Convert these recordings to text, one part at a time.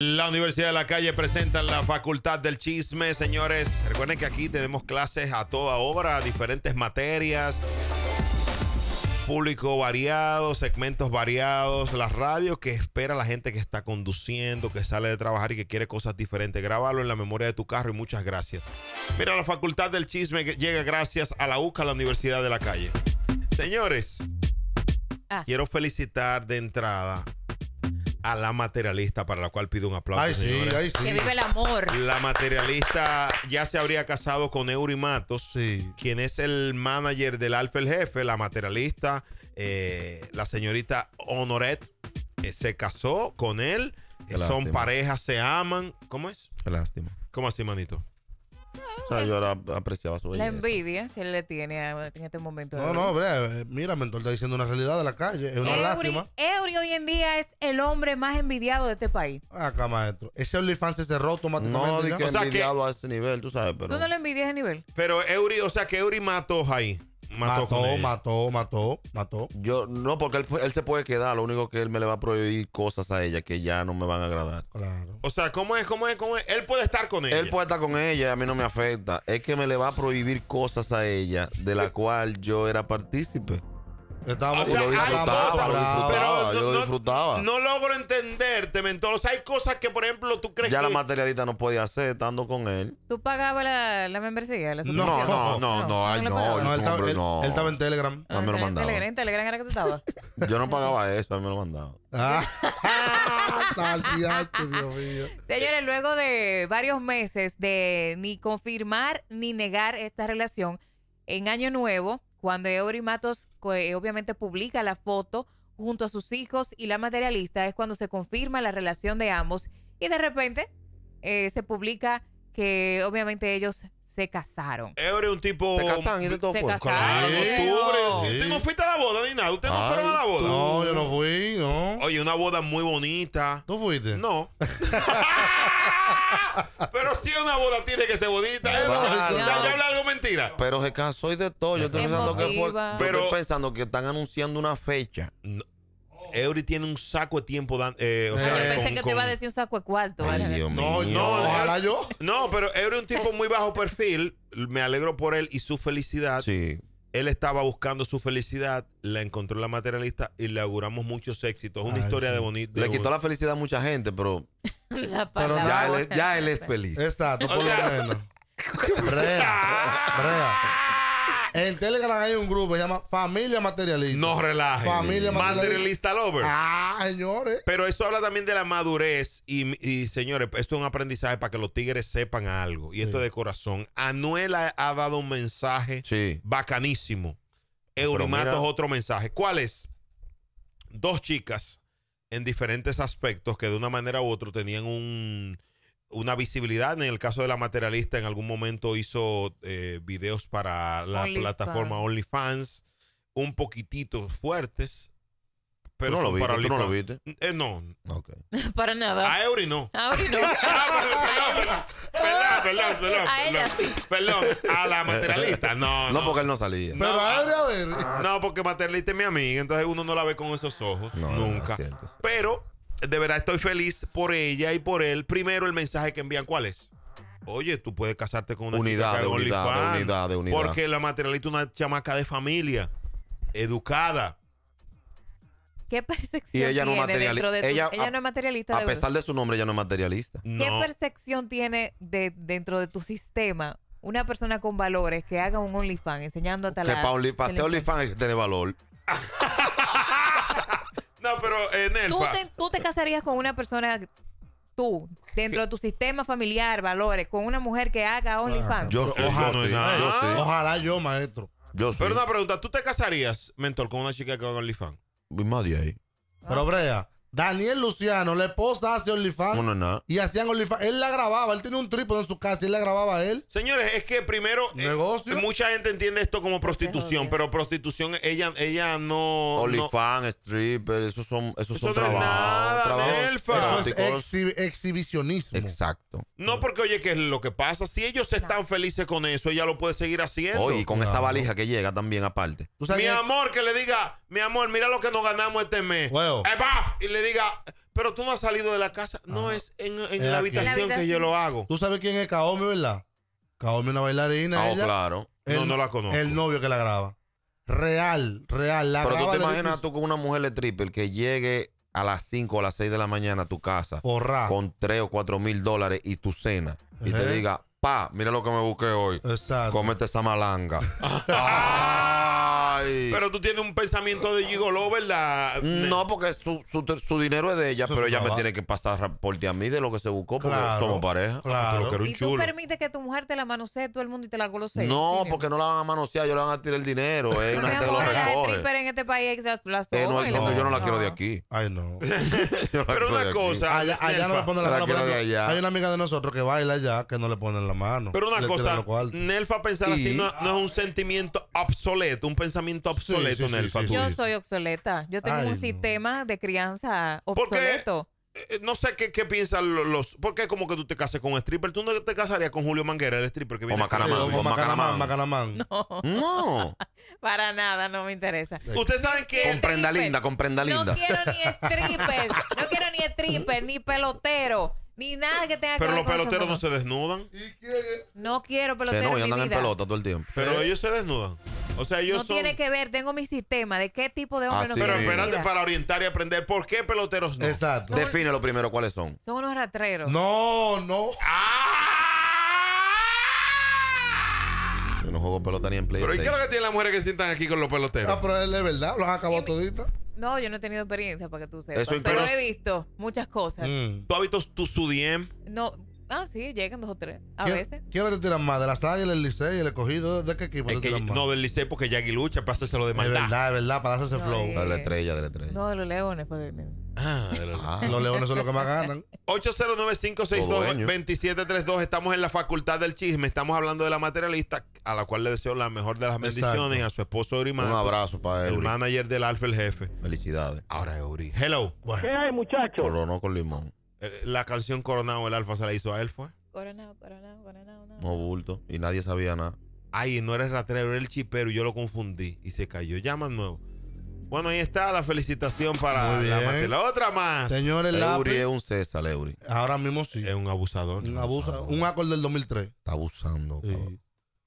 La Universidad de la Calle presenta la Facultad del Chisme, señores. Recuerden que aquí tenemos clases a toda hora, diferentes materias, público variado, segmentos variados, la radio que espera la gente que está conduciendo, que sale de trabajar y que quiere cosas diferentes. Grábalo en la memoria de tu carro y muchas gracias. Mira, la Facultad del Chisme llega gracias a la UCA, la Universidad de la Calle. Señores, ah. quiero felicitar de entrada a la materialista, para la cual pido un aplauso. Que vive el amor. La materialista ya se habría casado con Eury Matos, quien es el manager del Alfa el Jefe, la materialista, eh, la señorita Honoret, eh, se casó con él. Eh, son parejas, se aman. ¿Cómo es? lástima. ¿Cómo así, manito? O sea, yo ahora apreciaba su vida. La envidia que él le tiene en este momento. No, no, eh, mira, Mentor está diciendo una realidad de la calle. Es una lástima. Eury hoy en día es el hombre más envidiado de este país. Acá, maestro. Ese OnlyFans se cerró automáticamente. No, no, que envidiado a ese nivel, tú sabes, Tú no le envidias a nivel. Pero Eury, o sea que Eury mató ahí. Mató, mató, mató, mató, Yo, no, porque él, él, se puede quedar. Lo único que él me le va a prohibir cosas a ella que ya no me van a agradar. Claro. O sea, ¿cómo es? ¿Cómo es? Él puede estar con ella. Él puede estar con ella, a mí no me afecta. Es que me le va a prohibir cosas a ella de la eh. cual yo era partícipe lo disfrutaba, yo no, lo disfrutaba. No, logro entenderte, mentor. O sea, hay cosas que, por ejemplo, tú crees ya la materialista no podía hacer estando con él. ¿Tú pagabas la, la membresía? no, no, no, no, no, no, él, estaba, en Telegram. Ah, a me lo mandaba. En Telegram, era que tú estabas. yo no pagaba eso, él me lo mandaba. Ah, Dios mío. Señores, luego de varios meses de ni confirmar ni negar esta relación, en Año Nuevo cuando Eury Matos eh, obviamente publica la foto junto a sus hijos y la materialista es cuando se confirma la relación de ambos y de repente eh, se publica que obviamente ellos se casaron. Eury un tipo... Se casan y de todo Se en octubre. Usted no fuiste a la boda ni nada. Usted no a la boda. No, yo no fui, no. Oye, una boda muy bonita. ¿Tú fuiste? No. Pero sí una boda tiene que ser bonita. Pero se y de todo. Yo estoy pensando que, pero, pensando que están anunciando una fecha. Eury tiene un saco de tiempo. Eh, pensé que te iba a decir un saco de cuarto. no, ojalá yo. No, pero Eury es un tipo muy bajo perfil. Me alegro por él y su felicidad. Sí. Él estaba buscando su felicidad, la encontró la materialista y le auguramos muchos éxitos. Es una historia de bonito. Le quitó la felicidad a mucha gente, pero. ya, él, es feliz. Exacto, por lo menos. En Telegram hay un grupo que se llama Familia Materialista. No relaje. Familia Materialista. Materialista Lover. Ah, señores. Pero eso habla también de la madurez. Y, señores, esto es un aprendizaje para que los tigres sepan algo. Y esto es de corazón. Anuela ha, dado un mensaje bacanísimo. Euromato es otro mensaje. ¿Cuál es? Dos chicas en diferentes aspectos que de una manera u otra tenían un una visibilidad. En el caso de la materialista, en algún momento hizo eh, videos para la plataforma OnlyFans, un poquitito fuertes. Pero no lo viste, para ¿tú no lo viste? Eh, no. Okay. para nada. A Eury no. A Eury no. Ah, perdón, perdón, perdón, A Perdón, a la materialista. No, no. porque él no salía. No, pero a Eury, a ver. No, porque materialista es mi amiga, entonces uno no la ve con esos ojos. nunca. Pero de verdad estoy feliz por ella y por él. Primero, el mensaje que envían, ¿cuál es? Oye, tú puedes casarte con una unidad, chica de, unidad, de unidad, unidad. Porque la materialista es una chamaca de familia, educada. ¿Qué percepción tiene dentro de tu, es materialista. A pesar de su nombre, ella no es materialista. ¿Qué percepción tiene dentro de tu sistema una persona con valores que haga un OnlyFans enseñando a la... Que para, ser OnlyFans tiene valor. pero en eh, el ¿Tú, te, casarías con una persona, tú, dentro de tu sistema familiar, valores, con una mujer que haga OnlyFans? Yo, ojalá, yo maestro. Yo pero una pregunta, ¿tú te casarías, mentor, con una chica que haga OnlyFans? Más madre ahí. Pero Brea, Daniel Luciano, la esposa hace OnlyFans. No, no, no. Y hacían OnlyFans. Él la grababa, él tiene un trípode en su casa y él la grababa a él. Señores, es que primero. Eh, ¿Negocio? mucha gente entiende esto como prostitución, pero prostitución, ella, ella no. OnlyFans, stripper, esos son, esos eso son trabajos. Nada, es exhibicionismo. Exacto. No, porque oye, ¿qué es lo que pasa? Si ellos están felices con eso, ella lo puede seguir haciendo. Oye, con esa valija que llega también aparte. Mi amor, que le diga, mi amor, mira lo que nos ganamos este mes diga, pero tú no has salido de la casa. No, es en, la, habitación que yo lo hago. Tú sabes quién es Kaomi, ¿verdad? Kaomi es una bailarina. Ah, oh, claro. no, la conozco. El novio que la graba. Real, real. La pero tú te imaginas tú con una mujer de triple que llegue a las 5 o a las 6 de la mañana a tu casa con 3 o 4 mil dólares y tu cena y te diga, pa, mira lo que me busqué hoy. Exacto. Cómete esa malanga. Ah. Ay. Pero tú tienes un pensamiento de gigoló, ¿verdad? No, porque su, su, su dinero es de ella, pero ella me tiene que pasar por ti a mí de lo que se buscó porque somos pareja. Claro. Ah, pero ¿Y tú permites que tu mujer te la manosee todo el mundo y te la golosee? No, porque no la van a manosear, yo le van a tirar el dinero. Es una gente lo en este país las eh, yo no la quiero de aquí. Ay, no. Pero una cosa. Allá, allá no le ponen la, la Hay una amiga de nosotros que baila allá que no le ponen la mano. Pero una cosa, Nelfa pensar así no, es un sentimiento obsoleto, un pensamiento obsoleto, Nelfa. yo soy obsoleta. Yo tengo un sistema de crianza obsoleto. Eh, eh, no sé qué, qué piensan los, Porque como que tú te cases con un stripper. Tú no te casarías con Julio Manguera, el stripper que viene. O Macanamán. O Macanamán. Macanamán. No. No. Para nada, no me interesa. Ustedes saben que. Comprenda linda, comprenda linda. No quiero ni stripper. no quiero ni stripper, ni pelotero. Ni nada que tenga pero que ver Pero los peloteros no se desnudan. No quiero peloteros. Que no, y andan en, pelota todo el tiempo. Pero eh. ellos se desnudan. O sea, ellos no tiene que ver, tengo mi sistema de qué tipo de hombre ah, no Pero espérate para orientar y aprender por qué peloteros no. Exacto. Defina lo primero cuáles son. Son unos ratreros. No, no. ¡Ah! Yo no juego pelota ni en play. Pero ¿y qué es lo que tienen las mujeres que sientan aquí con los peloteros? Ah, pero es verdad, los acabó acabado toditos. No, yo no he tenido experiencia para que tú sepas. Eso pero he visto muchas cosas. Mm. ¿Tú has visto tu Sudiem? No, ah, sí, llegan dos o tres. A ¿Quién- veces. hora te tiran más? ¿De las águilas, del liceo, el escogido? ¿De qué equipo Es no del liceo porque Jackie lucha para lo de es De verdad, es verdad, para darse ese flow. De la estrella, de la estrella. No, de los leones. Pues, ah, de ah, los leones son los que más ganan. 809-562-2732. Estamos en la facultad del chisme. Estamos hablando de la materialista a la cual le deseo la mejor de las bendiciones, a su esposo Eurimato. Un abrazo para él. El manager del Alfa, el jefe. Felicidades. Ahora, Eury. Hello. ¿Qué hay, muchachos? Coronó con limón. Eh, la canción Coronado, el Alfa se la hizo a él, fue. Coronado, coronado, coronado. No, bulto. Y nadie sabía nada. Ay, no eres ratero, eres el chipero. Y yo lo confundí. Y se cayó. Llama nuevo. Bueno, ahí está la felicitación para la, otra más. Señores, Eury es un César, Euri. Ahora mismo sí. Es un abusador. Un, abusador. un acorde del 2003. Está abusando.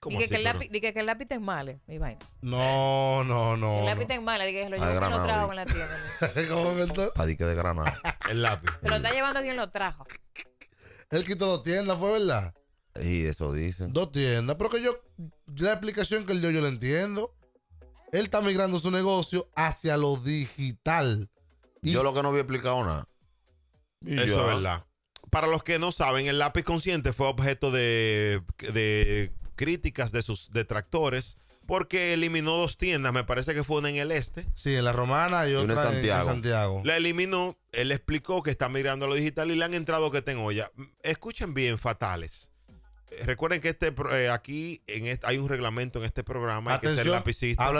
Dije que, el lápiz- que el lápiz es malo, mi vaina. No, no, no. el lápiz es malo, dije que lo ah, llevó no lo trajo en la tienda. ¿Cómo que esto? dique de granada. El lápiz. Pero lo está llevando quien lo trajo. Él quitó dos tiendas, ¿fue verdad? Y eso dicen. Dos tiendas. Pero que yo, la explicación que él dio, yo la entiendo. Él está migrando su negocio hacia lo digital. Yo lo que no había explicado nada. Eso es verdad. Para los que no saben, el lápiz consciente fue objeto de críticas de sus detractores porque eliminó dos tiendas, me parece que fue una en el este. Sí, en la Romana y otra en Santiago. La eliminó, él explicó que está mirando lo digital y le han entrado que tengo ya. Escuchen bien, fatales. Recuerden que este eh, aquí en hay un reglamento en este programa. Habla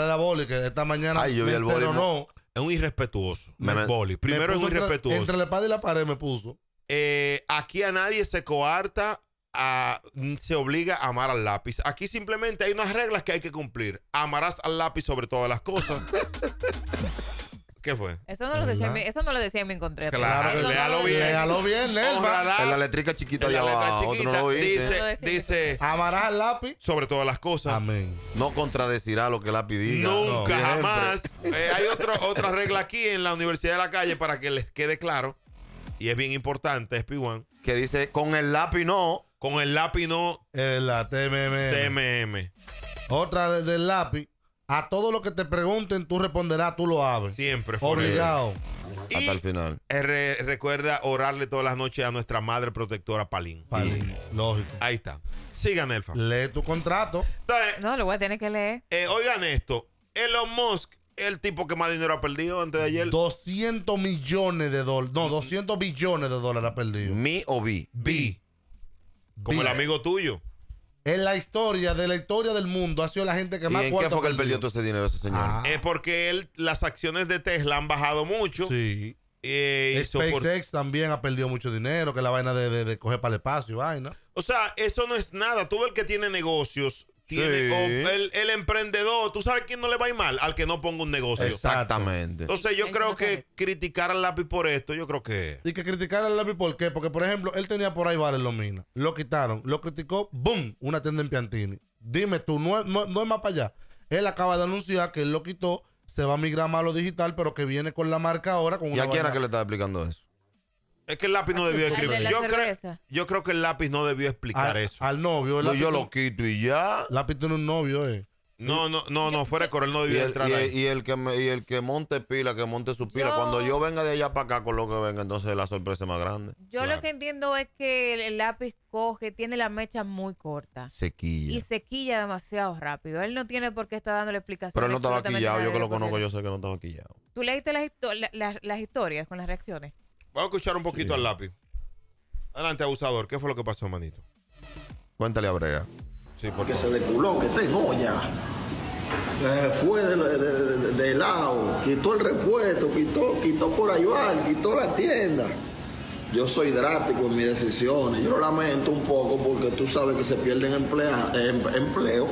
de la boli, que esta mañana Ay, yo vi no. Es un irrespetuoso. Me, Primero es un irrespetuoso. Entre, la espada y la pared me puso. Eh, aquí a nadie se coarta Mm, se obliga a amar al lápiz. Aquí simplemente hay unas reglas que hay que cumplir. Amarás al lápiz sobre todas las cosas. ¿Qué fue? Eso no, lo decía, eso no lo encontré. Claro, léalo bien. Léalo bien, En la letrica chiquita de dice, dice, amarás al lápiz. Sobre todas las cosas. Amén. No contradecirá lo que el lápiz diga. Nunca, jamás. Eh, hay otra regla aquí en la Universidad de la Calle para que les quede claro. Y es bien importante, es Que dice, con el lápiz no, con el lápiz no. Eh, la TMM. TMM. Otra desde el lápiz. A todo lo que te pregunten, tú responderás, tú lo abres. Siempre. Obligado. Hasta el final. Eh, recuerda orarle todas las noches a nuestra madre protectora Palín. Palín, lógico. Ahí está. Sigan, Elfa. Lee tu contrato. no, lo voy a tener que leer. Eh, oigan esto. Elon Musk el tipo que más dinero ha perdido antes de ayer. 200 millones de dólares. No, 200 billones de dólares ha perdido. ¿Mi o vi? Vi. Como el amigo tuyo. En la historia, de la historia del mundo, ha sido la gente que más ¿Y qué fue que él perdió todo ese dinero ese señor? Ah. Es porque él, las acciones de Tesla han bajado mucho. Sí. Eh, SpaceX también ha perdido mucho dinero, que la vaina de, de, coger para el espacio vaina. O sea, eso no es nada. Todo el que tiene negocios tiene, el, emprendedor, tú sabes quién no le va a ir mal al que no ponga un negocio. Exactamente. Entonces yo creo que criticar al lápiz por esto, yo creo que... Y que criticar al lápiz por qué, porque por ejemplo, él tenía por ahí bares minas. lo quitaron, lo criticó, ¡boom! Una tienda en Piantini. Dime tú, no, no, es más para allá. Él acaba de anunciar que él lo quitó, se va a migrar malo a lo digital, pero que viene con la marca ahora. Con ¿Y a quién es que le está explicando eso? Es que el lápiz no debió escribir. Yo, yo creo que el lápiz no debió explicar eso. Al novio. Pues yo lo quito y ya. Lápiz tiene un novio, eh. No, no, no, no, fuera de Él no debía y el, entrar ahí. Y el, que me, y el que monte pila, que monte su pila. Cuando yo venga de allá para acá con lo que venga, entonces la sorpresa es más grande. Yo lo que entiendo es que el, lápiz coge, tiene la mecha muy corta. Sequilla. Y sequilla demasiado rápido. Él no tiene por qué estar dándole explicación. Pero él no estaba quillado, yo que lo conozco, yo sé que no estaba quillado. ¿Tú leíste las historias con las reacciones? Vamos a escuchar un poquito al lápiz. Adelante, abusador. ¿Qué fue lo que pasó, manito? Cuéntale a Brea. Sí, porque se deculó, que tengo ya. fue de, lado, quitó el repuesto, quitó, quitó por ayudar, quitó la tienda. Yo soy drástico en mis decisiones. Yo lo lamento un poco porque tú sabes que se pierden em, empleos.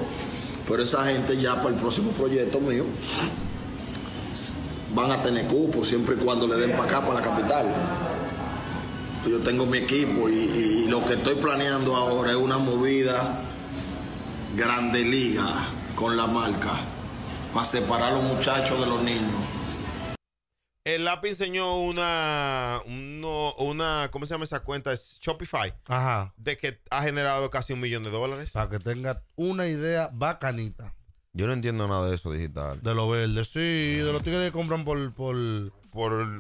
pero esa gente ya para el próximo proyecto mío van a tener cupo siempre y cuando le den para acá, para la capital. Yo tengo mi equipo y, lo que estoy planeando ahora es una movida grande liga con la marca para separar a los muchachos de los niños. El lápiz enseñó una, una, ¿cómo se llama esa cuenta? Es Shopify. Ajá. De que ha generado casi un millón de dólares. Para que tenga una idea bacanita. Yo no entiendo nada de eso digital. De lo verde, sí, de los tigres que compran por,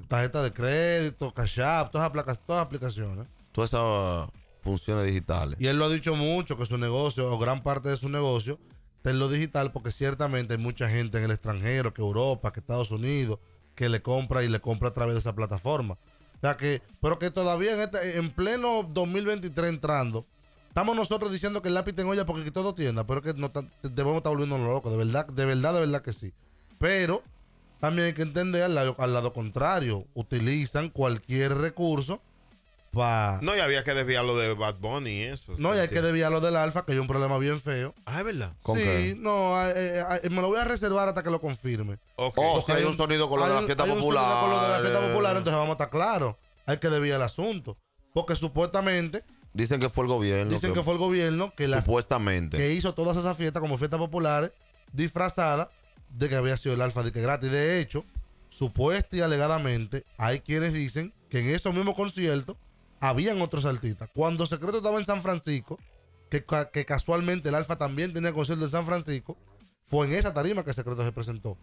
tarjeta de crédito, Cash App, todas, las todas aplicaciones. Todas esas funciones digitales. Y él lo ha dicho mucho, que su negocio, o gran parte de su negocio, está en lo digital, porque ciertamente hay mucha gente en el extranjero, que Europa, que Estados Unidos, que le compra y le compra a través de esa plataforma. O sea que, pero que todavía en, este, en pleno 2023 entrando, Estamos nosotros diciendo que el lápiz tengo olla porque todo tienda, pero es que no debemos estar volviendo locos, de verdad, de verdad, de verdad que sí. Pero también hay que entender al lado, contrario, utilizan cualquier recurso para... No, y había que desviarlo de Bad Bunny y eso. No, y hay que desviarlo del Alfa, que hay un problema bien feo. Ah, es verdad. sí, no, eh, eh, me lo voy a reservar hasta que lo confirme. Okay. Oh, hay, un sonido con lo de la fiesta popular. hay Un sonido con lo de la fiesta popular, entonces vamos a estar claros. Hay que desviar el asunto. Porque supuestamente Dicen que fue el gobierno. Dicen que, fue el gobierno que supuestamente que hizo todas esas fiestas como fiestas populares disfrazadas de que había sido el alfa de que gratis. De hecho, supuesta y alegadamente hay quienes dicen que en esos mismos conciertos habían otros artistas. Cuando Secreto estaba en San Francisco, que, que casualmente el Alfa también tenía concierto en San Francisco, fue en esa tarima que Secreto se presentó.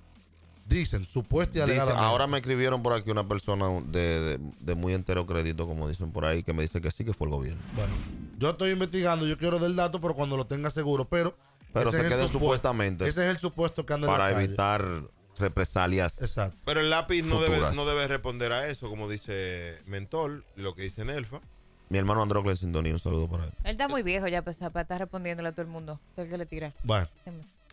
Dicen, supuesta y ahora me escribieron por aquí una persona de, muy entero crédito, como dicen por ahí, que me dice que sí, que fue el gobierno. Bueno, yo estoy investigando, yo quiero del dato, pero cuando lo tenga seguro, pero... Pero se quede supuestamente. Ese es el supuesto que anda Para evitar represalias. Exacto. Pero el lápiz no debe, no debe responder a eso, como dice Mentor, lo que dice Nelfa. Mi hermano Andróclez Sintonía, un saludo para él. Él está muy viejo ya, pero pues, para respondiéndole a todo el mundo. Es que le tira. Bueno.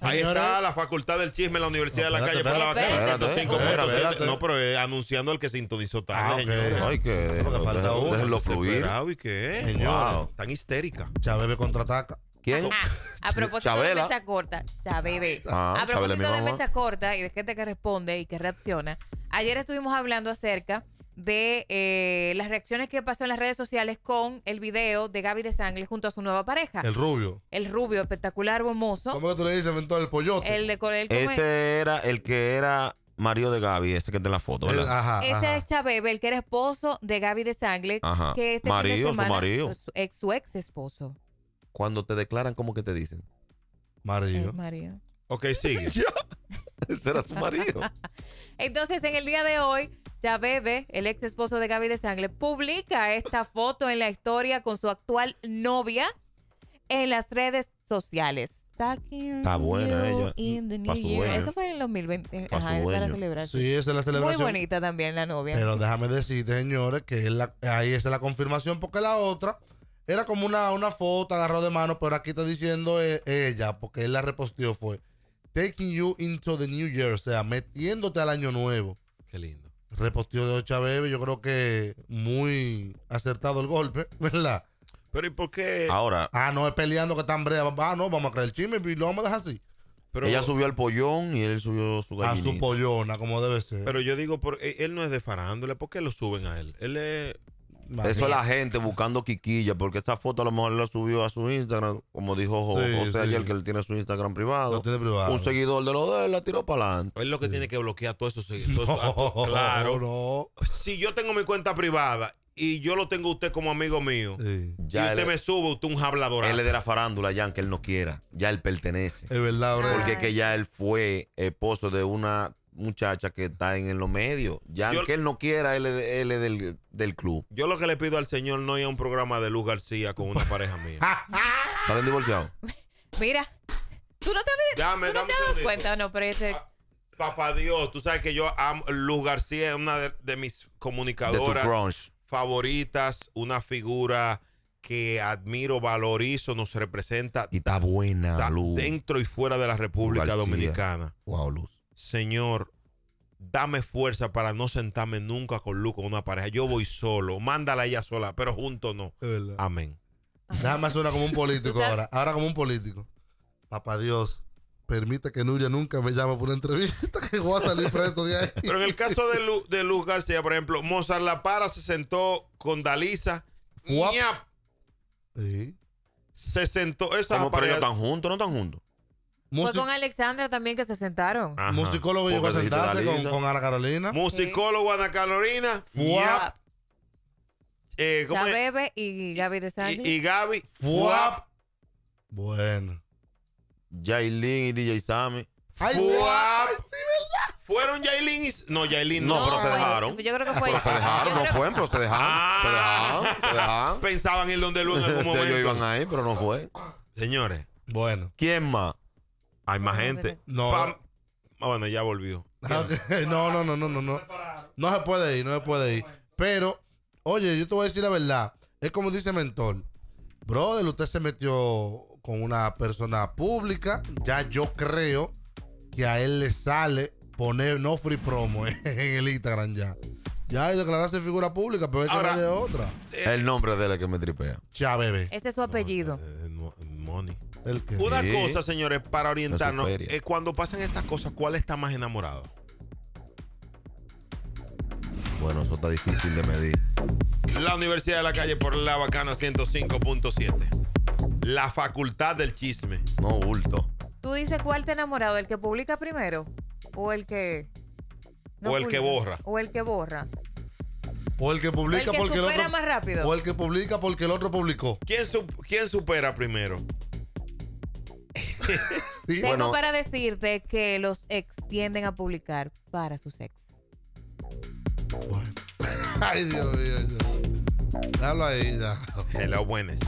Ahí está la facultad del chisme en la Universidad de la Calle la No, pero anunciando al que sintonizó tarde. Ah, okay. Ay, que déjenlo, déjenlo fluir. ¿Y qué? tan histérica. Chávez contraataca. ¿Quién? A propósito de mecha corta, Chabebe. Ah, a propósito de mecha corta y de gente que responde y que reacciona. Ayer estuvimos hablando acerca de eh, las reacciones que pasó en las redes sociales con el video de Gaby de Sangle junto a su nueva pareja. El rubio. El rubio, espectacular, hermoso. ¿Cómo que tú le dices, mentor, el pollote? El de Ese era el que era Mario de Gaby, ese que está en la foto, ¿verdad? ajá, ese es Chabebe, el que era esposo de Gaby de Sangle. Ajá. Que este marido, su marido. Su ex, su ex esposo. Cuando te declaran, ¿cómo que te dicen? marido marido Ok, sigue. Ese era su marido. Entonces, en el día de hoy ya Bebe, el ex esposo de Gaby de Sangre, publica esta foto en la historia con su actual novia en las redes sociales. Está buena ella. Eso fue en el 2020. Ajá, para celebrar. Sí, es la celebración. Muy bonita también la novia. Pero déjame decir, señores, que ahí es la confirmación porque la otra era como una, foto agarró de mano, pero aquí está diciendo eh, ella, porque él la reposteó, fue taking you into the new year, o sea, metiéndote al año nuevo. Qué lindo. Reposteo de Ocha Bebe, yo creo que muy acertado el golpe, ¿verdad? Pero ¿y por qué? Ahora. Ah, no, es peleando que están hambre Ah, no, vamos a creer el chisme y lo vamos a dejar así. Pero, Ella subió al pollón y él subió su A su pollona, como debe ser. Pero yo digo, e, él no es de farándula, ¿por qué lo suben a él? Él es eso es la gente buscando quiquilla, porque esa foto a lo mejor la subió a su Instagram, como dijo José, ayer, que él tiene su Instagram privado. Un seguidor de lo de él la tiró para adelante. Es lo que tiene que bloquear todos esos seguidores. claro. No. Si yo tengo mi cuenta privada y yo lo tengo usted como amigo mío, y usted me sube, usted un hablador. Él es de la farándula, ya, que él no quiera. Ya él pertenece. Es verdad, Porque que ya él fue esposo de una muchacha que está en, en los medios. Ya que él no quiera, él, es del, del, club. Yo lo que le pido al señor no es un programa de Luz García con una pareja mía. ¿Salen divorciados? Mira, tú no te, no te has dado cuenta, no, pero ese... Ah, papá Dios, tú sabes que yo amo. Luz García es una de, mis comunicadoras favoritas, una figura que admiro, valorizo, nos representa. Y está buena, Dentro y fuera de la República Dominicana. Wow, Luz. Señor, dame fuerza para no sentarme nunca con Lu, con una pareja. Yo voy solo, mándala ella sola, pero junto no. Amén. Nada más suena como un político ahora. Ahora como un político. Papá Dios, permite que Nuria nunca me llame por una entrevista, que voy a salir preso de ahí. Pero en el caso de, Lu, de Luz García, por ejemplo, Mozart La Para se sentó con Dalisa. ¿Sí? Se sentó. Esa pareja... pero ellos están juntos, no están juntos. Fue con Alexandra también que se sentaron. Musicólogo llegó a sentarse con, con, Ana Carolina. Musicólogo Ana Carolina. Fuap. Eh, Bebe y Gaby de Santi. Y, Gaby. Fuap. Bueno. Jailin y DJ Sammy. Fueron Jailin y. No, Jailin no, no, pero se dejaron. Yo creo que fue. Pero se dejaron, no fue, pero se dejaron. se ah. dejaron, Pensaban ir donde luego en algún momento. Ellos ahí, pero no fue. Señores. Bueno. ¿Quién más? Hay más gente. No. Ah, bueno, ya volvió. Ah, no, no, no, no, no, no. se puede ir, no se puede ir. Pero, oye, yo te voy a decir la verdad. Es como dice Mentor. Brother, usted se metió con una persona pública. Ya yo creo que a él le sale poner no free promo en el Instagram ya. Ya y declararse figura pública, pero es de otra. El nombre de la que me tripea. Chabebe. Ese es su apellido. money. Una cosa, señores, para orientarnos, es eh, cuando pasan estas cosas, ¿cuál está más enamorado? Bueno, eso está difícil de medir. La Universidad de la Calle por la Bacana 105.7. La Facultad del Chisme. No, bulto. ¿Tú dices cuál te enamorado? ¿El que publica primero? ¿O el que.? o el que borra. O el que borra. O el que publica porque el otro. más rápido. O el que publica porque el otro publicó. ¿Quién supera primero? Tengo para decirte que los ex tienden a publicar para sus ex. Bueno. Ay, Dios mío. Dalo ahí ya. los buenas.